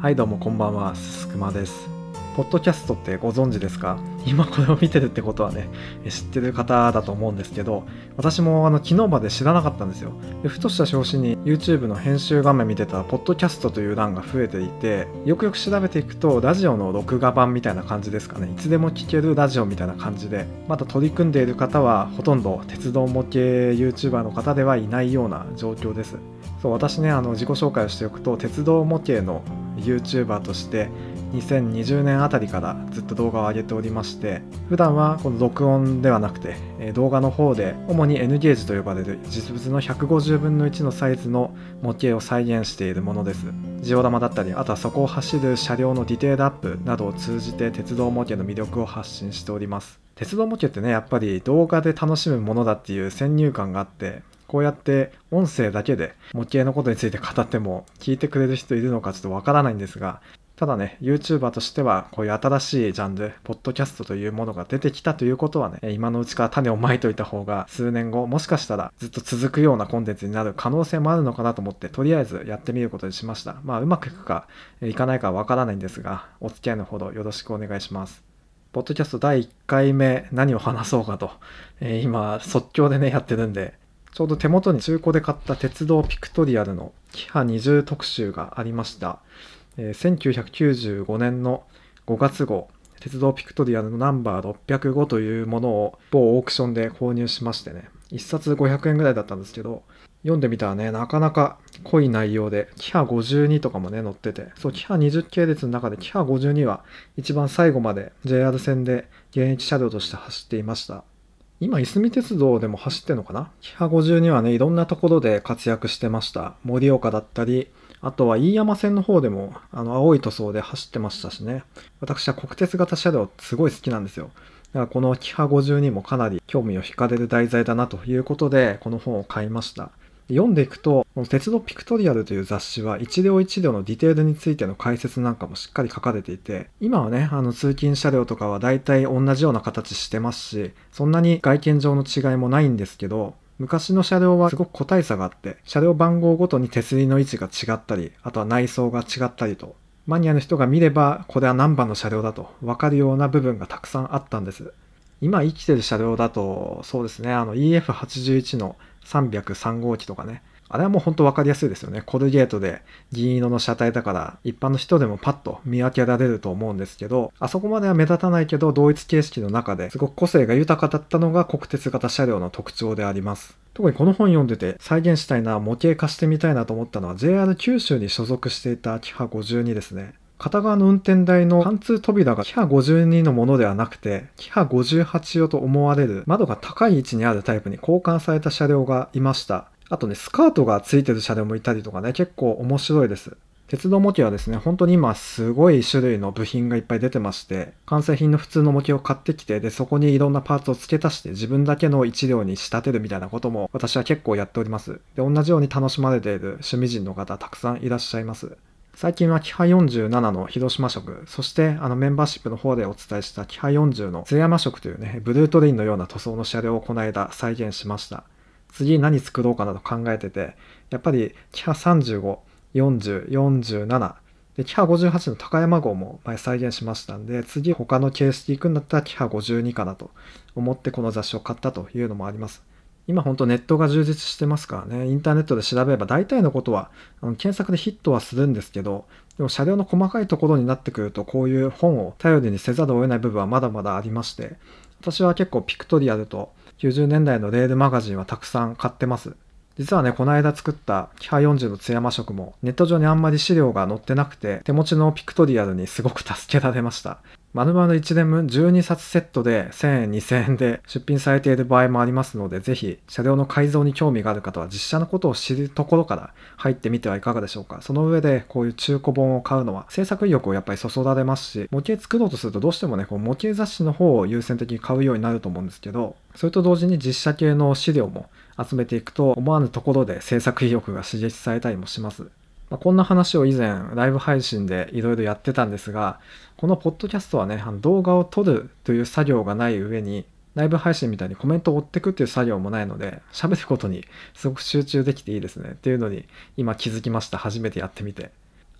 はいどうもこんばんは、すすくまです。ポッドキャストってご存知ですか今これを見てるってことはね、知ってる方だと思うんですけど、私もあの昨日まで知らなかったんですよ。でふとした表紙に YouTube の編集画面見てたら、ポッドキャストという欄が増えていて、よくよく調べていくと、ラジオの録画版みたいな感じですかね。いつでも聴けるラジオみたいな感じで、まだ取り組んでいる方は、ほとんど鉄道模型 YouTuber の方ではいないような状況です。そう私ねあの自己紹介をしておくと鉄道模型の YouTuber として2020年あたりからずっと動画を上げておりまして普段はこの録音ではなくて、え動画の方で主に N ゲージと呼ばれる実物の150分の1のサイズの模型を再現しているものですジオラマだったりあとはそこを走る車両のディテールアップなどを通じて鉄道模型の魅力を発信しております鉄道模型ってねやっぱり動画で楽しむものだっていう先入観があってこうやって音声だけで模型のことについて語っても聞いてくれる人いるのかちょっとわからないんですが、ただね、YouTuber としては、こういう新しいジャンル、ポッドキャストというものが出てきたということはね、今のうちから種をまいといた方が、数年後、もしかしたらずっと続くようなコンテンツになる可能性もあるのかなと思って、とりあえずやってみることにしました。まあ、うまくいくか、いかないかわからないんですが、お付き合いのほどよろしくお願いします。ポッドキャスト第1回目、何を話そうかと、えー、今、即興でね、やってるんで、ちょうど手元に中古で買った鉄道ピクトリアルのキハ20特集がありました。えー、1995年の5月号、鉄道ピクトリアルのナンバー605というものを某オークションで購入しましてね、1冊500円ぐらいだったんですけど、読んでみたらね、なかなか濃い内容で、キハ52とかもね、載ってて、そう、キハ20系列の中でキハ52は一番最後まで JR 線で現役車両として走っていました。今、いすみ鉄道でも走ってんのかなキハ52はね、いろんなところで活躍してました。盛岡だったり、あとは飯山線の方でも、あの、青い塗装で走ってましたしね。私は国鉄型車両すごい好きなんですよ。だからこのキハ52もかなり興味を惹かれる題材だなということで、この本を買いました。読んでいくと、この鉄道ピクトリアルという雑誌は一両一両のディテールについての解説なんかもしっかり書かれていて、今はね、あの通勤車両とかは大体同じような形してますし、そんなに外見上の違いもないんですけど、昔の車両はすごく個体差があって、車両番号ごとに手すりの位置が違ったり、あとは内装が違ったりと、マニアの人が見れば、これは何番の車両だとわかるような部分がたくさんあったんです。今生きてる車両だと、そうですね、あの EF81 の303号機とかね。あれはもうほんと分かりやすいですよね。コルゲートで銀色の車体だから一般の人でもパッと見分けられると思うんですけど、あそこまでは目立たないけど同一形式の中ですごく個性が豊かだったのが国鉄型車両の特徴であります。特にこの本読んでて再現したいな模型化してみたいなと思ったのは JR 九州に所属していたキハ52ですね。片側の運転台の貫通扉がキハ52のものではなくて、キハ58用と思われる窓が高い位置にあるタイプに交換された車両がいました。あとね、スカートが付いてる車両もいたりとかね、結構面白いです。鉄道模型はですね、本当に今すごい種類の部品がいっぱい出てまして、完成品の普通の模型を買ってきて、で、そこにいろんなパーツを付け足して自分だけの一両に仕立てるみたいなことも私は結構やっております。で、同じように楽しまれている趣味人の方たくさんいらっしゃいます。最近はキハ47の広島食、そしてあのメンバーシップの方でお伝えしたキハ40の津山食というね、ブルートレインのような塗装の車両をこの間再現しました。次何作ろうかなと考えてて、やっぱりキハ35、40、47、で、キハ58の高山号も前再現しましたんで、次他の形式行くんだったらキハ52かなと思ってこの雑誌を買ったというのもあります。今本当ネットが充実してますからね、インターネットで調べれば大体のことは、あの検索でヒットはするんですけど、でも車両の細かいところになってくると、こういう本を頼りにせざるを得ない部分はまだまだありまして、私は結構ピクトリアルと90年代のレールマガジンはたくさん買ってます。実はね、この間作ったキハ40の津山色もネット上にあんまり資料が載ってなくて手持ちのピクトリアルにすごく助けられました。まる1年分12冊セットで1000円2000円で出品されている場合もありますので、ぜひ車両の改造に興味がある方は実写のことを知るところから入ってみてはいかがでしょうか。その上でこういう中古本を買うのは制作意欲をやっぱりそそられますし、模型作ろうとするとどうしてもね、こう模型雑誌の方を優先的に買うようになると思うんですけど、それと同時に実写系の資料も集めていくと思わぬところで制作意欲が刺激されたりもします。まあ、こんな話を以前ライブ配信でいろいろやってたんですがこのポッドキャストはね動画を撮るという作業がない上にライブ配信みたいにコメントを追ってくっていう作業もないので喋ることにすごく集中できていいですねっていうのに今気づきました初めてやってみて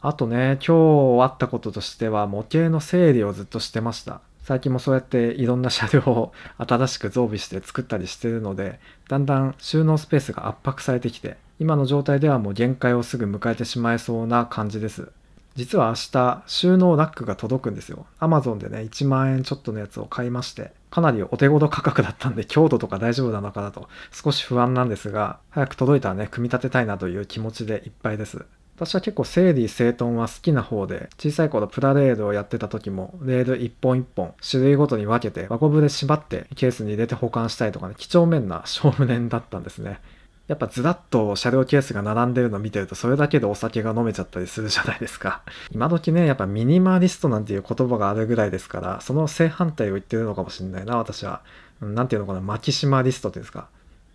あとね今日あったこととしては模型の整理をずっとしてました最近もそうやっていろんな車両を新しく増備して作ったりしてるのでだんだん収納スペースが圧迫されてきて今の状態ではもう限界をすぐ迎えてしまいそうな感じです。実は明日収納ラックが届くんですよ。Amazon でね、1万円ちょっとのやつを買いまして、かなりお手頃価格だったんで、強度とか大丈夫なのかなと、少し不安なんですが、早く届いたらね、組み立てたいなという気持ちでいっぱいです。私は結構整理整頓は好きな方で、小さい頃プラレールをやってた時も、レール一本一本、種類ごとに分けて、輪ゴムで縛って、ケースに入れて保管したりとかね、几帳面な 少年だったんですね。やっぱずらっと車両ケースが並んでるの見てるとそれだけでお酒が飲めちゃったりするじゃないですか。今時ね、やっぱミニマリストなんていう言葉があるぐらいですから、その正反対を言ってるのかもしれないな、私は。なんていうのかな、マキシマリストっていうんですか。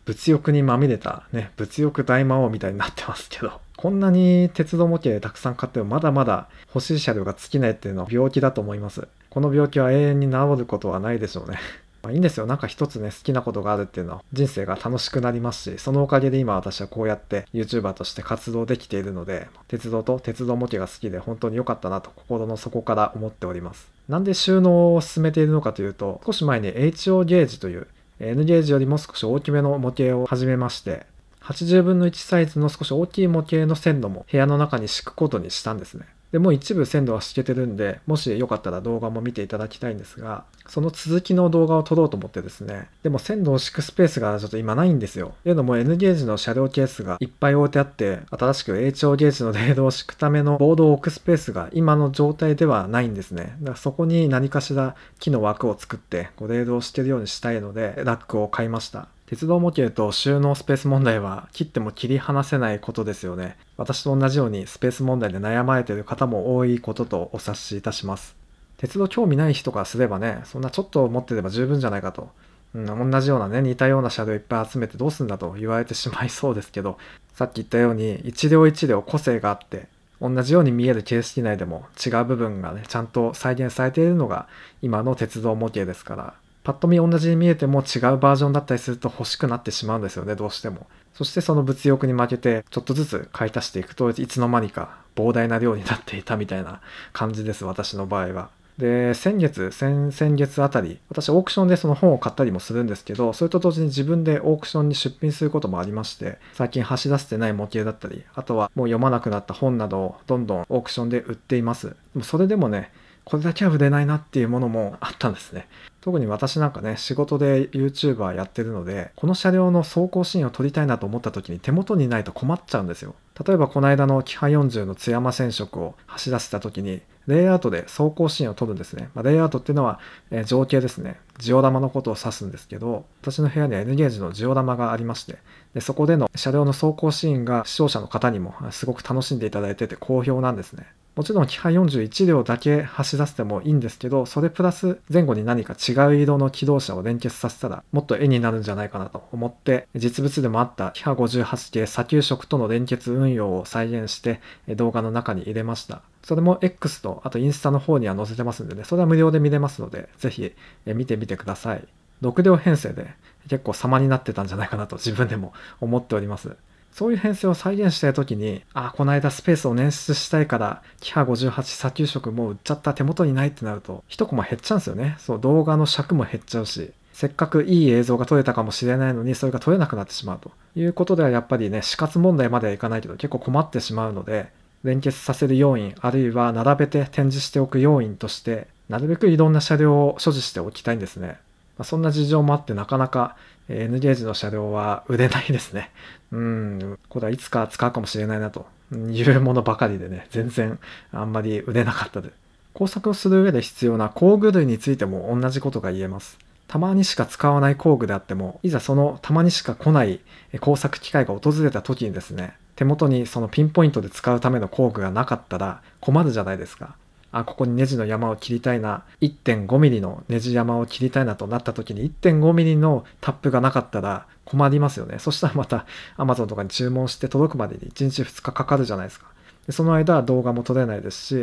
物欲にまみれた、ね、物欲大魔王みたいになってますけど。こんなに鉄道模型たくさん買ってもまだまだ欲しい車両が尽きないっていうのは病気だと思います。この病気は永遠に治ることはないでしょうね。まあ、いいんですよ。なんか一つね、好きなことがあるっていうのは人生が楽しくなりますし、そのおかげで今私はこうやって YouTuber として活動できているので、鉄道と鉄道模型が好きで本当に良かったなと心の底から思っております。なんで収納を進めているのかというと、少し前に HO ゲージという N ゲージよりも少し大きめの模型を始めまして、80分の1サイズの少し大きい模型の線路も部屋の中に敷くことにしたんですね。でもう一部鮮度は透けてるんで、もしよかったら動画も見ていただきたいんですが、その続きの動画を撮ろうと思ってですね、でも鮮度を敷くスペースがちょっと今ないんですよ。というのも N ゲージの車両ケースがいっぱい置いてあって、新しく A 長ゲージのレールを敷くためのボードを置くスペースが今の状態ではないんですね。だからそこに何かしら木の枠を作って、こうレールを敷けるようにしたいので、ラックを買いました。鉄道模型と収納スペース問題は切っても切り離せないことですよね。私と同じようにスペース問題で悩まれている方も多いこととお察しいたします。鉄道興味ない人からすればね、そんなちょっと持ってれば十分じゃないかと。うん、同じようなね、似たような車両いっぱい集めてどうすんだと言われてしまいそうですけど、さっき言ったように一両一両個性があって、同じように見える形式内でも違う部分がね、ちゃんと再現されているのが今の鉄道模型ですから、パッと見同じに見えても違うバージョンだったりすると欲しくなってしまうんですよねどうしてもそしてその物欲に負けてちょっとずつ買い足していくといつの間にか膨大な量になっていたみたいな感じです私の場合はで先月先々月あたり私オークションでその本を買ったりもするんですけどそれと同時に自分でオークションに出品することもありまして最近走らせてない模型だったりあとはもう読まなくなった本などをどんどんオークションで売っていますそれでもねこれだけは売れないなっていうものもあったんですね特に私なんかね、仕事で YouTuber やってるので、この車両の走行シーンを撮りたいなと思った時に手元にないと困っちゃうんですよ。例えばこの間のキハ40の津山染色を走らせた時に、レイアウトで走行シーンを撮るんですね。まあ、レイアウトっていうのは、えー、情景ですね。ジオラマのことを指すんですけど、私の部屋には N ゲージのジオラマがありまして、でそこでの車両の走行シーンが視聴者の方にもすごく楽しんでいただいてて好評なんですね。もちろんキハ41両だけ走らせてもいいんですけど、それプラス前後に何か違う色の機動車を連結させたらもっと絵になるんじゃないかなと思って、実物でもあったキハ58系砂丘色との連結運用を再現して動画の中に入れました。それも X と、あとインスタの方には載せてますんでね、それは無料で見れますので、ぜひ見てみてください。6両編成で結構様になってたんじゃないかなと自分でも思っております。そういう編成を再現したい時に、あ、あ、この間スペースを捻出したいから、キハ58砂丘色もう売っちゃった手元にないってなると、1コマ減っちゃうんですよね。そう、動画の尺も減っちゃうし、せっかくいい映像が撮れたかもしれないのに、それが撮れなくなってしまうということでは、やっぱりね、死活問題まではいかないけど、結構困ってしまうので、連結させる要因あるいは並べて展示しておく要因としてなるべくいろんな車両を所持しておきたいんですね、まあ、そんな事情もあってなかなか N ゲージの車両は売れないですね うんこれはいつか使うかもしれないなというものばかりでね全然あんまり売れなかったで工作をする上で必要な工具類についても同じことが言えますたまにしか使わない工具であってもいざそのたまにしか来ない工作機会が訪れた時にですね手元にそのピンポイントで使うための工具がなかったら困るじゃないですか。あ、ここにネジの山を切りたいな、1.5mm のネジ山を切りたいなとなった時に 1.5mm のタップがなかったら困りますよね。そしたらまた Amazon とかに注文して届くまでに1日2日かかるじゃないですか。でその間は動画も撮れないですし、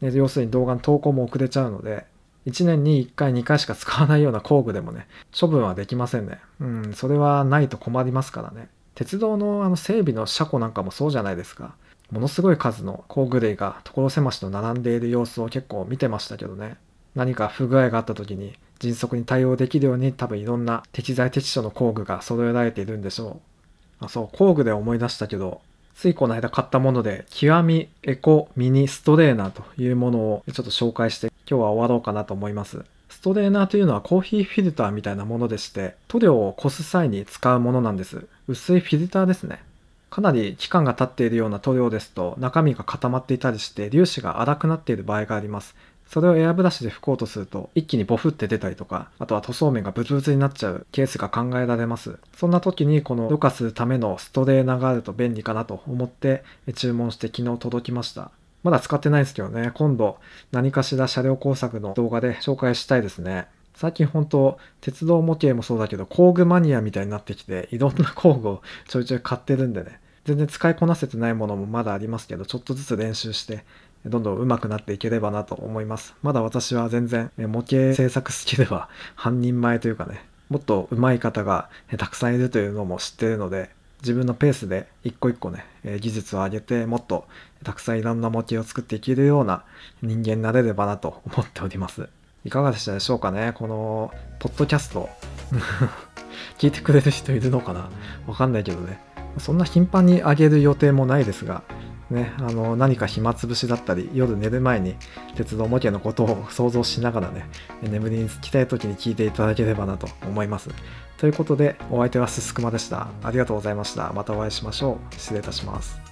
ね、要するに動画の投稿も遅れちゃうので、1年に1回2回しか使わないような工具でもね、処分はできませんね。うん、それはないと困りますからね。鉄道のあの整備の車庫なんかもそうじゃないですか。ものすごい数の工具類が所狭しと並んでいる様子を結構見てましたけどね。何か不具合があった時に迅速に対応できるように多分いろんな適材適所の工具が揃えられているんでしょう。あそう、工具で思い出したけど、ついこの間買ったもので、極みエコミニストレーナーというものをちょっと紹介して今日は終わろうかなと思います。ストレーナーというのはコーヒーフィルターみたいなものでして、塗料をこす際に使うものなんです。薄いフィルターですね。かなり期間が経っているような塗料ですと中身が固まっていたりして粒子が粗くなっている場合があります。それをエアブラシで拭こうとすると一気にボフって出たりとか、あとは塗装面がブツブツになっちゃうケースが考えられます。そんな時にこのろ過するためのストレーナーがあると便利かなと思って注文して昨日届きました。まだ使ってないですけどね、今度何かしら車両工作の動画で紹介したいですね。最近本当、鉄道模型もそうだけど、工具マニアみたいになってきて、いろんな工具をちょいちょい買ってるんでね、全然使いこなせてないものもまだありますけど、ちょっとずつ練習して、どんどん上手くなっていければなと思います。まだ私は全然、模型制作好きでは半人前というかね、もっと上手い方がたくさんいるというのも知ってるので、自分のペースで一個一個ね、えー、技術を上げてもっとたくさんいろんな模型を作っていけるような人間になれればなと思っておりますいかがでしたでしょうかねこのポッドキャスト 聞いてくれる人いるのかなわかんないけどねそんな頻繁に上げる予定もないですがね、あの何か暇つぶしだったり夜寝る前に鉄道模型のことを想像しながらね眠りにつきたい時に聞いていただければなと思いますということで、お相手はすすくまでした。ありがとうございました。またお会いしましょう。失礼いたします。